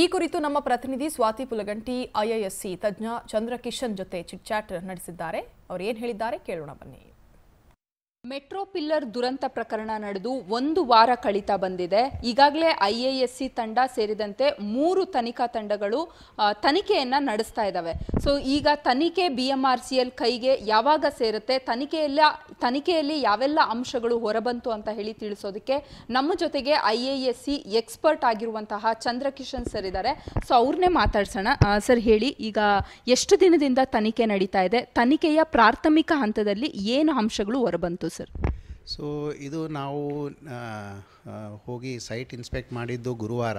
ಈ ಕುರಿತು ನಮ್ಮ ಪ್ರತಿನಿಧಿ ಸ್ವಾತಿ ಪುಲಗಂಟಿ ಐಐಎಸ್ಸಿ ತಜ್ಞ ಚಂದ್ರಕಿಶನ್ ಜೊತೆ ಚಿಟ್ಚಾಟ್ ನಡೆಸಿದ್ದಾರೆ ಅವರು ಏನು ಹೇಳಿದ್ದಾರೆ ಕೇಳೋಣ ಬನ್ನಿ ಮೆಟ್ರೋ ಪಿಲ್ಲರ್ ದುರಂತ ಪ್ರಕರಣ ನಡೆದು ಒಂದು ವಾರ ಕಳೀತಾ ಬಂದಿದೆ ಈಗಾಗಲೇ ಐ ಸಿ ತಂಡ ಸೇರಿದಂತೆ ಮೂರು ತನಿಖಾ ತಂಡಗಳು ತನಿಖೆಯನ್ನು ನಡೆಸ್ತಾ ಇದ್ದಾವೆ ಸೊ ಈಗ ತನಿಖೆ B M R C L ಕೈಗೆ ಯಾವಾಗ ಸೇರುತ್ತೆ ತನಿಖೆಯೆಲ್ಲ ತನಿಖೆಯಲ್ಲಿ ಯಾವೆಲ್ಲ ಅಂಶಗಳು ಹೊರಬಂತು ಅಂತ ಹೇಳಿ ತಿಳಿಸೋದಕ್ಕೆ ನಮ್ಮ ಜೊತೆಗೆ ಐ ಸಿ ಎಕ್ಸ್ಪರ್ಟ್ ಆಗಿರುವಂತಹ ಚಂದ್ರಕಿಶನ್ ಸರ್ ಇದ್ದಾರೆ ಸೊ ಅವ್ರನ್ನೇ ಮಾತಾಡ್ಸೋಣ ಸರ್ ಹೇಳಿ ಈಗ ಎಷ್ಟು ದಿನದಿಂದ ತನಿಖೆ ನಡೀತಾ ಇದೆ ತನಿಖೆಯ ಪ್ರಾಥಮಿಕ ಹಂತದಲ್ಲಿ ಏನು ಅಂಶಗಳು ಹೊರಬಂತು ಸರ್ ಸೊ ಇದು ನಾವು ಹೋಗಿ ಸೈಟ್ ಇನ್ಸ್ಪೆಕ್ಟ್ ಮಾಡಿದ್ದು ಗುರುವಾರ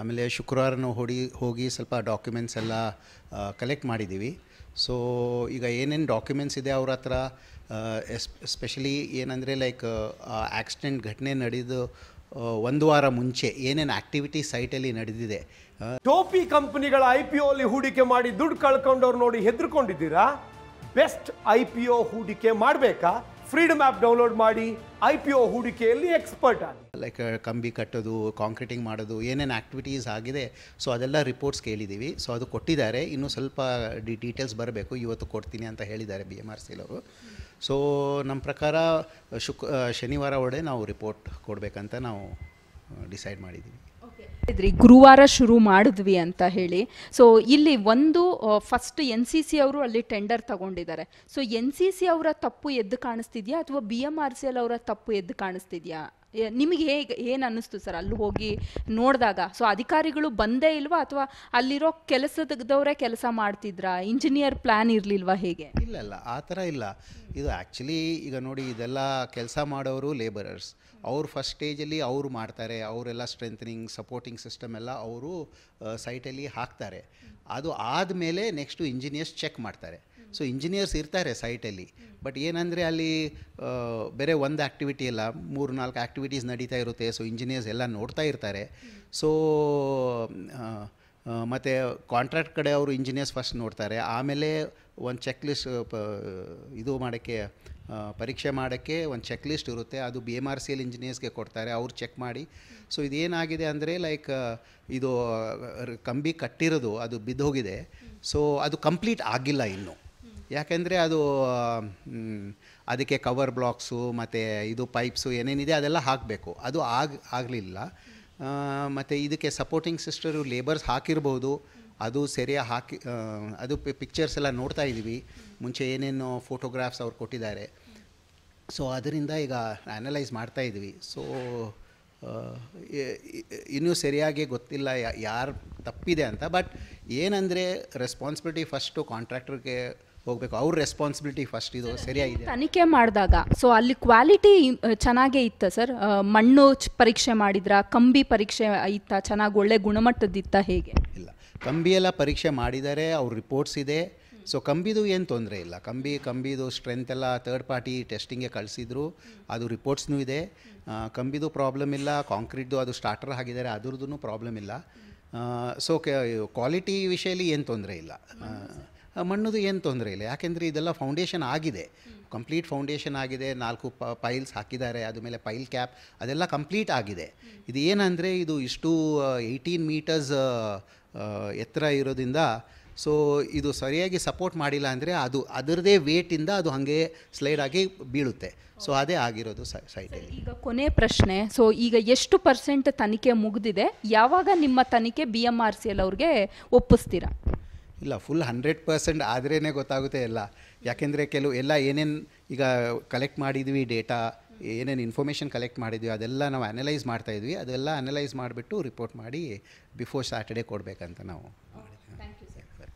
ಆಮೇಲೆ ಶುಕ್ರವಾರನೂ ಹೊಡಿ ಹೋಗಿ ಸ್ವಲ್ಪ ಡಾಕ್ಯುಮೆಂಟ್ಸ್ ಎಲ್ಲ ಕಲೆಕ್ಟ್ ಮಾಡಿದ್ದೀವಿ ಸೊ ಈಗ ಏನೇನು ಡಾಕ್ಯುಮೆಂಟ್ಸ್ ಇದೆ ಅವ್ರ ಹತ್ರ ಎಸ್ ಎಸ್ಪೆಷಲಿ ಏನಂದರೆ ಲೈಕ್ ಆಕ್ಸಿಡೆಂಟ್ ಘಟನೆ ನಡೆದು ಒಂದು ವಾರ ಮುಂಚೆ ಏನೇನು ಆಕ್ಟಿವಿಟಿ ಸೈಟಲ್ಲಿ ನಡೆದಿದೆ ಟೋಪಿ ಕಂಪನಿಗಳ ಐ ಪಿ ಅಲ್ಲಿ ಹೂಡಿಕೆ ಮಾಡಿ ದುಡ್ಡು ಕಳ್ಕೊಂಡವ್ರು ನೋಡಿ ಹೆದರ್ಕೊಂಡಿದ್ದೀರಾ ಬೆಸ್ಟ್ ಐ ಪಿ ಓ ಹೂಡಿಕೆ ಮಾಡಬೇಕಾ ಫ್ರೀಡಮ್ ಆ್ಯಪ್ ಡೌನ್ಲೋಡ್ ಮಾಡಿ ಐ ಪಿ ಒ ಹೂಡಿಕೆಯಲ್ಲಿ ಎಕ್ಸ್ಪರ್ಟ್ ಆಗಿ ಲೈಕ್ uh, ಕಂಬಿ ಕಟ್ಟೋದು ಕಾಂಕ್ರೀಟಿಂಗ್ ಮಾಡೋದು ಏನೇನು ಆ್ಯಕ್ಟಿವಿಟೀಸ್ ಆಗಿದೆ ಸೊ ಅದೆಲ್ಲ ರಿಪೋರ್ಟ್ಸ್ ಕೇಳಿದ್ದೀವಿ ಸೊ ಅದು ಕೊಟ್ಟಿದ್ದಾರೆ ಇನ್ನೂ ಸ್ವಲ್ಪ ಡಿ ಡೀಟೇಲ್ಸ್ ಬರಬೇಕು ಇವತ್ತು ಕೊಡ್ತೀನಿ ಅಂತ ಹೇಳಿದ್ದಾರೆ ಬಿ ಎಮ್ ಆರ್ ಸಿಲವರು ಸೊ ನಮ್ಮ ಪ್ರಕಾರ ಶುಕ್ ಶನಿವಾರ ಒಳಗೆ ನಾವು ರಿಪೋರ್ಟ್ ಕೊಡಬೇಕಂತ ನಾವು ಡಿಸೈಡ್ ಮಾಡಿದ್ದೀವಿ ಗುರುವಾರ ಶುರು ಮಾಡಿದ್ವಿ ಅಂತ ಹೇಳಿ ಸೊ ಇಲ್ಲಿ ಒಂದು ಫಸ್ಟ್ ಎನ್ ಸಿ ಸಿ ಅವರು ಅಲ್ಲಿ ಟೆಂಡರ್ ತಗೊಂಡಿದ್ದಾರೆ ಸೊ ಎನ್ ಸಿ ಸಿ ಅವರ ತಪ್ಪು ಎದ್ದು ಕಾಣಿಸ್ತಿದ್ಯಾ ಅಥವಾ B M R C L ಅವರ ತಪ್ಪು ಎದ್ದು ಕಾಣಿಸ್ತಿದ್ಯಾ ನಿಮಗೆ ಹೇಗೆ ಏನು ಅನ್ನಿಸ್ತು ಸರ್ ಅಲ್ಲಿ ಹೋಗಿ ನೋಡಿದಾಗ ಸೊ ಅಧಿಕಾರಿಗಳು ಬಂದೇ ಇಲ್ವಾ ಅಥವಾ ಅಲ್ಲಿರೋ ಕೆಲಸದವರೇ ಕೆಲಸ ಮಾಡ್ತಿದ್ರಾ ಇಂಜಿನಿಯರ್ ಪ್ಲ್ಯಾನ್ ಇರಲಿಲ್ವಾ ಹೇಗೆ ಇಲ್ಲ ಇಲ್ಲ ಆ ಥರ ಇಲ್ಲ ಇದು ಆ್ಯಕ್ಚುಲಿ ಈಗ ನೋಡಿ ಇದೆಲ್ಲ ಕೆಲಸ ಮಾಡೋರು ಲೇಬರರ್ಸ್ ಅವ್ರು ಫಸ್ಟ್ ಸ್ಟೇಜಲ್ಲಿ ಅವರು ಮಾಡ್ತಾರೆ ಅವರೆಲ್ಲ ಸ್ಟ್ರೆಂಥನಿಂಗ್ ಸಪೋರ್ಟಿಂಗ್ ಸಿಸ್ಟಮ್ ಎಲ್ಲ ಅವರು ಸೈಟಲ್ಲಿ ಹಾಕ್ತಾರೆ ಅದು ಆದಮೇಲೆ ನೆಕ್ಸ್ಟು ಇಂಜಿನಿಯರ್ಸ್ ಚೆಕ್ ಮಾಡ್ತಾರೆ ಸೊ ಇಂಜಿನಿಯರ್ಸ್ ಇರ್ತಾರೆ ಸೈಟಲ್ಲಿ ಬಟ್ ಏನಂದರೆ ಅಲ್ಲಿ ಬೇರೆ ಒಂದು ಆ್ಯಕ್ಟಿವಿಟಿ ಇಲ್ಲ ಮೂರು ನಾಲ್ಕು ಆ್ಯಕ್ಟಿವಿಟೀಸ್ ನಡೀತಾ ಇರುತ್ತೆ ಸೊ ಇಂಜಿನಿಯರ್ಸ್ ಎಲ್ಲ ನೋಡ್ತಾ ಇರ್ತಾರೆ ಸೊ ಮತ್ತು ಕಾಂಟ್ರಾಕ್ಟ್ ಕಡೆ ಅವರು ಇಂಜಿನಿಯರ್ಸ್ ಫಸ್ಟ್ ನೋಡ್ತಾರೆ ಆಮೇಲೆ ಒಂದು ಚೆಕ್ ಲಿಸ್ಟ್ ಇದು ಮಾಡೋಕ್ಕೆ ಪರೀಕ್ಷೆ ಮಾಡೋಕ್ಕೆ ಒಂದು ಚೆಕ್ ಲಿಸ್ಟ್ ಇರುತ್ತೆ ಅದು B M R C L ಇಂಜಿನಿಯರ್ಸ್ಗೆ ಕೊಡ್ತಾರೆ ಅವ್ರು ಚೆಕ್ ಮಾಡಿ ಸೊ ಇದೇನಾಗಿದೆ ಅಂದರೆ ಲೈಕ್ ಇದು ಕಂಬಿ ಕಟ್ಟಿರೋದು ಅದು ಬಿದ್ದೋಗಿದೆ ಸೊ ಅದು ಕಂಪ್ಲೀಟ್ ಆಗಿಲ್ಲ ಇನ್ನೂ ಯಾಕೆಂದರೆ ಅದು ಅದಕ್ಕೆ ಕವರ್ ಬ್ಲಾಕ್ಸು ಮತ್ತು ಇದು ಪೈಪ್ಸು ಏನೇನಿದೆ ಅದೆಲ್ಲ ಹಾಕಬೇಕು ಅದು ಆಗ ಆಗಲಿಲ್ಲ ಮತ್ತು ಇದಕ್ಕೆ ಸಪೋರ್ಟಿಂಗ್ ಸಿಸ್ಟರು ಲೇಬರ್ಸ್ ಹಾಕಿರ್ಬೋದು ಅದು ಸರಿಯಾಗಿ ಹಾಕಿ ಅದು ಪಿಕ್ಚರ್ಸ್ ಎಲ್ಲ ನೋಡ್ತಾ ಇದ್ದೀವಿ ಮುಂಚೆ ಏನೇನು ಫೋಟೋಗ್ರಾಫ್ಸ್ ಅವ್ರು ಕೊಟ್ಟಿದ್ದಾರೆ ಸೊ ಅದರಿಂದ ಈಗ ಅನಲೈಸ್ ಮಾಡ್ತಾ ಇದ್ವಿ ಸೊ ಇನ್ನೂ ಸರಿಯಾಗಿ ಗೊತ್ತಿಲ್ಲ ಯಾರು ತಪ್ಪಿದೆ ಅಂತ ಬಟ್ ಏನಂದರೆ ರೆಸ್ಪಾನ್ಸಿಬಿಲಿಟಿ ಫಸ್ಟು ಕಾಂಟ್ರಾಕ್ಟ್ರಿಗೆ ಹೋಗ್ಬೇಕು ಅವ್ರ ರೆಸ್ಪಾನ್ಸಿಬಿಲಿಟಿ ಫಸ್ಟ್ ಇದು ಸರಿಯಾಗಿದೆ ತನಿಖೆ ಮಾಡಿದಾಗ ಸೊ ಅಲ್ಲಿ ಕ್ವಾಲಿಟಿ ಚೆನ್ನಾಗೇ ಇತ್ತ ಸರ್ ಮಣ್ಣು ಪರೀಕ್ಷೆ ಮಾಡಿದ್ರ ಕಂಬಿ ಪರೀಕ್ಷೆ ಇತ್ತ ಚೆನ್ನಾಗಿ ಒಳ್ಳೆ ಗುಣಮಟ್ಟದಿತ್ತ ಹೇಗೆ ಇಲ್ಲ ಕಂಬಿಯೆಲ್ಲ ಪರೀಕ್ಷೆ ಮಾಡಿದ್ದಾರೆ ಅವ್ರ ರಿಪೋರ್ಟ್ಸ್ ಇದೆ ಸೊ ಕಂಬಿದು ಏನು ತೊಂದರೆ ಇಲ್ಲ ಕಂಬಿ ಕಂಬಿದು ಸ್ಟ್ರೆಂತ್ ಎಲ್ಲ ಥರ್ಡ್ ಪಾರ್ಟಿ ಟೆಸ್ಟಿಂಗ್ಗೆ ಕಳಿಸಿದ್ರು ಅದು ರಿಪೋರ್ಟ್ಸ್ನೂ ಇದೆ ಕಂಬಿದು ಪ್ರಾಬ್ಲಮ್ ಇಲ್ಲ ಕಾಂಕ್ರೀಟ್ದು ಅದು ಸ್ಟಾರ್ಟರ್ ಆಗಿದ್ದಾರೆ ಅದ್ರದ್ದು ಪ್ರಾಬ್ಲಮ್ ಇಲ್ಲ ಸೊ ಕ್ವಾಲಿಟಿ ವಿಷಯಲ್ಲಿ ಏನು ತೊಂದರೆ ಇಲ್ಲ ಮಣ್ಣದು ಏನು ತೊಂದರೆ ಇಲ್ಲ ಯಾಕೆಂದರೆ ಇದೆಲ್ಲ ಫೌಂಡೇಶನ್ ಆಗಿದೆ ಕಂಪ್ಲೀಟ್ ಫೌಂಡೇಶನ್ ಆಗಿದೆ ನಾಲ್ಕು ಪ ಪೈಲ್ಸ್ ಹಾಕಿದ್ದಾರೆ ಅದ ಮೇಲೆ ಪೈಲ್ ಕ್ಯಾಪ್ ಅದೆಲ್ಲ ಕಂಪ್ಲೀಟ್ ಆಗಿದೆ ಇದು ಏನಂದರೆ ಇದು ಇಷ್ಟು ಏಯ್ಟೀನ್ ಮೀಟರ್ಸ್ ಎತ್ತರ ಇರೋದ್ರಿಂದ ಸೊ ಇದು ಸರಿಯಾಗಿ ಸಪೋರ್ಟ್ ಮಾಡಿಲ್ಲ ಅಂದರೆ ಅದು ಅದರದೇ ವೇಟಿಂದ ಅದು ಹಾಗೆ ಸ್ಲೈಡ್ ಆಗಿ ಬೀಳುತ್ತೆ ಸೊ ಅದೇ ಆಗಿರೋದು ಸೈಟಲ್ಲಿ ಈಗ ಕೊನೆ ಪ್ರಶ್ನೆ ಸೊ ಈಗ ಎಷ್ಟು ಪರ್ಸೆಂಟ್ ತನಿಖೆ ಮುಗಿದಿದೆ ಯಾವಾಗ ನಿಮ್ಮ ತನಿಖೆ B M R C L ಅವ್ರಿಗೆ ಒಪ್ಪಿಸ್ತೀರಾ ಇಲ್ಲ ಫುಲ್ ಹಂಡ್ರೆಡ್ ಪರ್ಸೆಂಟ್ ಆದ್ರೇ ಗೊತ್ತಾಗುತ್ತೆ ಎಲ್ಲ ಯಾಕೆಂದರೆ ಕೆಲವು ಎಲ್ಲ ಏನೇನು ಈಗ ಕಲೆಕ್ಟ್ ಮಾಡಿದ್ವಿ ಡೇಟಾ ಏನೇನು ಇನ್ಫಾರ್ಮೇಷನ್ ಕಲೆಕ್ಟ್ ಮಾಡಿದ್ವಿ ಅದೆಲ್ಲ ನಾವು ಅನಲೈಸ್ ಮಾಡ್ತಾಯಿದ್ವಿ ಅದೆಲ್ಲ ಅನಲೈಸ್ ಮಾಡಿಬಿಟ್ಟು ರಿಪೋರ್ಟ್ ಮಾಡಿ ಬಿಫೋರ್ ಸ್ಯಾಟರ್ಡೆ ಕೊಡಬೇಕಂತ ನಾವು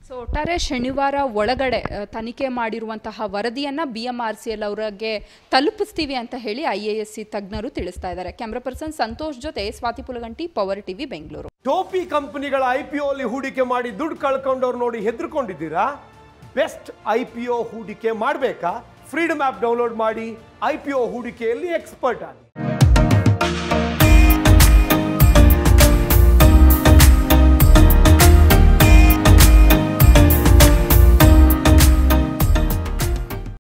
ಸೊ ಒಟ್ಟಾರೆ ಶನಿವಾರ ಒಳಗಡೆ ತನಿಖೆ ಮಾಡಿರುವಂತಹ ವರದಿಯನ್ನು B M R C L ಅವರಿಗೆ ತಲುಪಿಸ್ತೀವಿ ಅಂತ ಹೇಳಿ ಐ ಎ ಎಸ್ ಸಿ ತಜ್ಞರು ತಿಳಿಸ್ತಾ ಇದ್ದಾರೆ ಕ್ಯಾಮ್ರಾ ಪರ್ಸನ್ ಸಂತೋಷ್ ಜೊತೆ ಸ್ವಾತಿ ಪುಲಗಂಟಿ ಪವರ್ ಟಿವಿ ಬೆಂಗಳೂರು ಟೋಪಿ ಕಂಪನಿಗಳ ಐ ಪಿ ಅಲ್ಲಿ ಹೂಡಿಕೆ ಮಾಡಿ ದುಡ್ಡು ಕಳ್ಕೊಂಡವ್ರು ನೋಡಿ ಹೆದರ್ಕೊಂಡಿದ್ದೀರಾ ಬೆಸ್ಟ್ ಐ ಪಿ ಒ ಹೂಡಿಕೆ ಮಾಡಬೇಕಾ ಫ್ರೀಡಮ್ ಆ್ಯಪ್ ಡೌನ್ಲೋಡ್ ಮಾಡಿ ಐ ಪಿ ಓ ಹೂಡಿಕೆಯಲ್ಲಿ ಎಕ್ಸ್ಪರ್ಟ್ ಆಗಿ